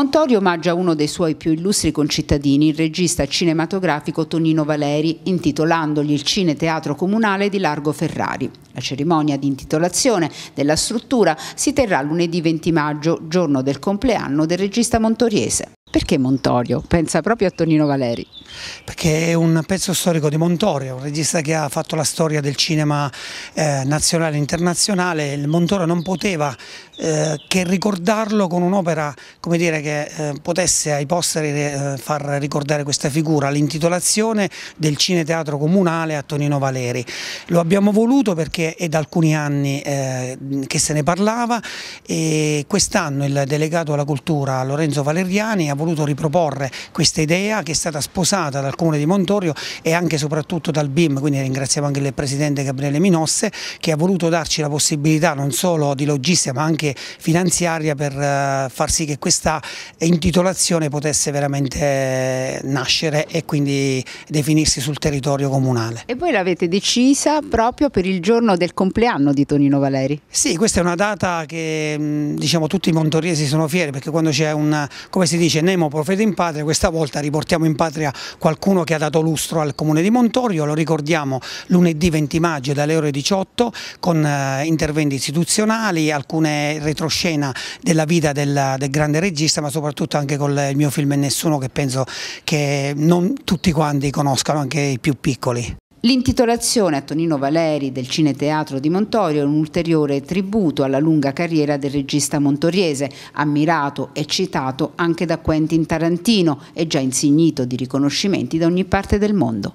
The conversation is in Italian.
Montori omaggia uno dei suoi più illustri concittadini, il regista cinematografico Tonino Valeri, intitolandogli il Cine Teatro Comunale di Largo Ferrari. La cerimonia di intitolazione della struttura si terrà lunedì 20 maggio, giorno del compleanno del regista montoriese. Perché Montorio? Pensa proprio a Tonino Valeri. Perché è un pezzo storico di Montorio, un regista che ha fatto la storia del cinema eh, nazionale e internazionale. Il Montorio non poteva eh, che ricordarlo con un'opera che eh, potesse ai posteri eh, far ricordare questa figura, l'intitolazione del Cineteatro Comunale a Tonino Valeri. Lo abbiamo voluto perché è da alcuni anni eh, che se ne parlava e quest'anno il delegato alla cultura Lorenzo Valeriani ha voluto riproporre questa idea che è stata sposata dal Comune di Montorio e anche e soprattutto dal BIM, quindi ringraziamo anche il Presidente Gabriele Minosse che ha voluto darci la possibilità non solo di logistica ma anche finanziaria per eh, far sì che questa intitolazione potesse veramente eh, nascere e quindi definirsi sul territorio comunale. E voi l'avete decisa proprio per il giorno del compleanno di Tonino Valeri? Sì, questa è una data che diciamo tutti i montoriesi sono fieri perché quando c'è un, come si dice, Nemo Profeta in Patria, questa volta riportiamo in patria qualcuno che ha dato lustro al comune di Montorio, lo ricordiamo lunedì 20 maggio dalle ore 18 con eh, interventi istituzionali, alcune retroscena della vita del, del, grande regista ma soprattutto anche con il mio film E Nessuno che penso che non tutti quanti conoscano, anche i più piccoli. L'intitolazione a Tonino Valeri del Cineteatro di Montorio è un ulteriore tributo alla lunga carriera del regista montoriese, ammirato e citato anche da Quentin Tarantino e già insignito di riconoscimenti da ogni parte del mondo.